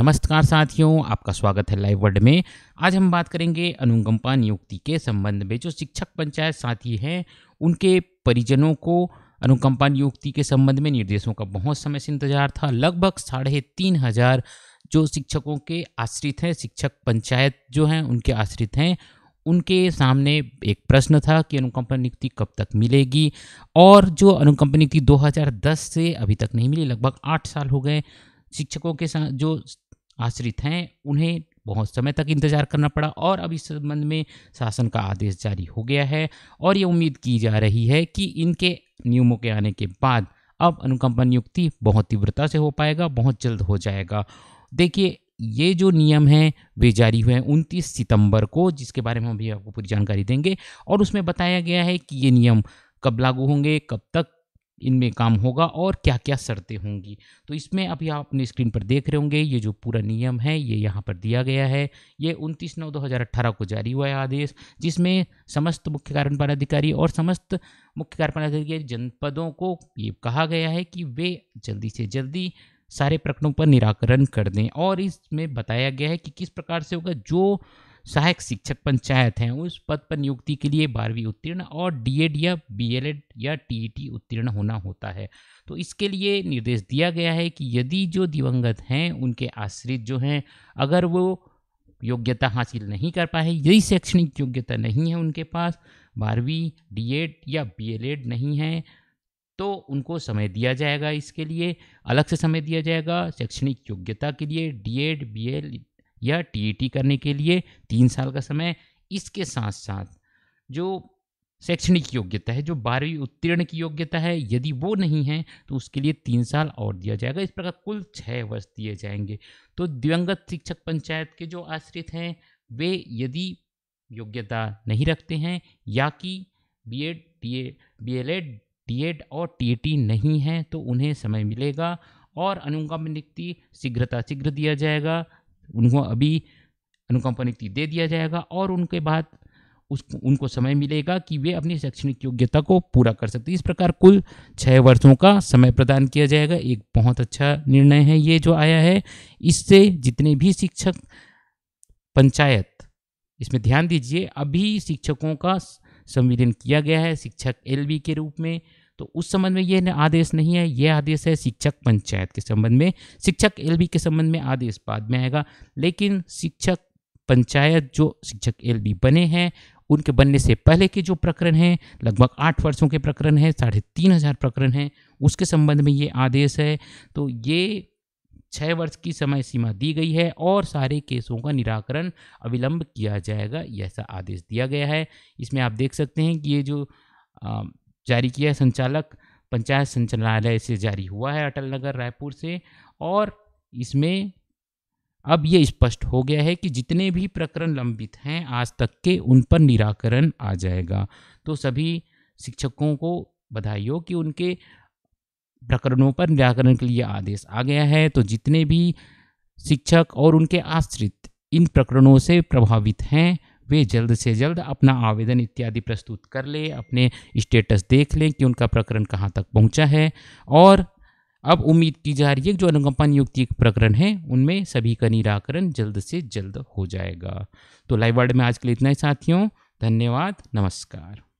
नमस्कार साथियों आपका स्वागत है लाइव वर्ड में आज हम बात करेंगे अनुकंपा नियुक्ति के संबंध में जो शिक्षक पंचायत साथी हैं उनके परिजनों को अनुकंपा नियुक्ति के संबंध में निर्देशों का बहुत समय से इंतजार था लगभग साढ़े तीन हजार जो शिक्षकों के आश्रित हैं शिक्षक पंचायत जो हैं उनके आश्रित हैं उनके सामने एक प्रश्न था कि अनुकंपा नियुक्ति कब तक मिलेगी और जो अनुकंपा नियुक्ति 2010 से अभी तक नहीं मिली लगभग आठ साल हो गए शिक्षकों के साथ जो आश्रित हैं उन्हें बहुत समय तक इंतजार करना पड़ा और अब इस संबंध में शासन का आदेश जारी हो गया है और ये उम्मीद की जा रही है कि इनके नियमों के आने के बाद अब अनुकंपा नियुक्ति बहुत तीव्रता से हो पाएगा बहुत जल्द हो जाएगा देखिए ये जो नियम हैं वे जारी हुए हैं उनतीस सितंबर को जिसके बारे में हम भी आपको पूरी जानकारी देंगे और उसमें बताया गया है कि ये नियम कब लागू होंगे कब तक इनमें काम होगा और क्या क्या शर्तें होंगी तो इसमें अभी आप अपने स्क्रीन पर देख रहे होंगे ये जो पूरा नियम है ये यहाँ पर दिया गया है ये 29 नौ 2018 को जारी हुआ है आदेश जिसमें समस्त मुख्य कार्यपालन अधिकारी और समस्त मुख्य कार्यपालन अधिकारी जनपदों को ये कहा गया है कि वे जल्दी से जल्दी सारे प्रकरणों पर निराकरण कर दें और इसमें बताया गया है कि किस प्रकार से होगा जो सहायक शिक्षक पंचायत हैं उस पद पर नियुक्ति के लिए बारहवीं उत्तीर्ण और डीएड या बीएलएड या टीईटी e उत्तीर्ण होना होता है तो इसके लिए निर्देश दिया गया है कि यदि जो दिवंगत हैं उनके आश्रित जो हैं अगर वो योग्यता हासिल नहीं कर पाए यही शैक्षणिक योग्यता नहीं है उनके पास बारहवीं डीएड या बीएलएड नहीं है तो उनको समय दिया जाएगा इसके लिए अलग से समय दिया जाएगा शैक्षणिक योग्यता के लिए डीएड बीएल या टीईटी करने के लिए तीन साल का समय इसके साथ साथ जो शैक्षणिक योग्यता है जो बारहवीं उत्तीर्ण की योग्यता है यदि वो नहीं है तो उसके लिए तीन साल और दिया जाएगा इस प्रकार कुल छः वर्ष दिए जाएंगे तो दिवंगत शिक्षक पंचायत के जो आश्रित हैं वे यदि योग्यता नहीं रखते हैं या कि B Ed D A B L Ed D Ed और टी टी नहीं है तो उन्हें समय मिलेगा और अनुगम नियुक्ति शीघ्रता शीघ्र दिया जाएगा उनको अभी अनुकंपा नियुक्ति दे दिया जाएगा और उनके बाद उस उनको समय मिलेगा कि वे अपनी शैक्षणिक योग्यता को पूरा कर सकते इस प्रकार कुल छः वर्षों का समय प्रदान किया जाएगा एक बहुत अच्छा निर्णय है ये जो आया है इससे जितने भी शिक्षक पंचायत इसमें ध्यान दीजिए अभी शिक्षकों का संविधान किया गया है शिक्षक एलबी के रूप में तो उस संबंध में ये आदेश नहीं है यह आदेश है शिक्षक पंचायत के संबंध में शिक्षक एलबी के संबंध में आदेश बाद में आएगा लेकिन शिक्षक पंचायत जो शिक्षक एलबी बने हैं उनके बनने से पहले के जो प्रकरण हैं लगभग आठ वर्षों के प्रकरण हैं साढ़े तीन हज़ार प्रकरण हैं उसके संबंध में ये आदेश है तो ये छः वर्ष की समय सीमा दी गई है और सारे केसों का निराकरण अविलंब किया जाएगा ऐसा आदेश दिया गया है इसमें आप देख सकते हैं कि ये जो जारी किया है संचालक पंचायत संचालनालय से जारी हुआ है अटल नगर रायपुर से और इसमें अब ये स्पष्ट हो गया है कि जितने भी प्रकरण लंबित हैं आज तक के उन पर निराकरण आ जाएगा तो सभी शिक्षकों को बधाई हो कि उनके प्रकरणों पर निराकरण के लिए आदेश आ गया है तो जितने भी शिक्षक और उनके आश्रित इन प्रकरणों से प्रभावित हैं वे जल्द से जल्द अपना आवेदन इत्यादि प्रस्तुत कर लें अपने स्टेटस देख लें कि उनका प्रकरण कहाँ तक पहुँचा है और अब उम्मीद की जा रही है जो अनुकंपा नियुक्ति प्रकरण है उनमें सभी का निराकरण जल्द से जल्द हो जाएगा तो लाइव वर्ड में आज के लिए इतना ही साथियों धन्यवाद नमस्कार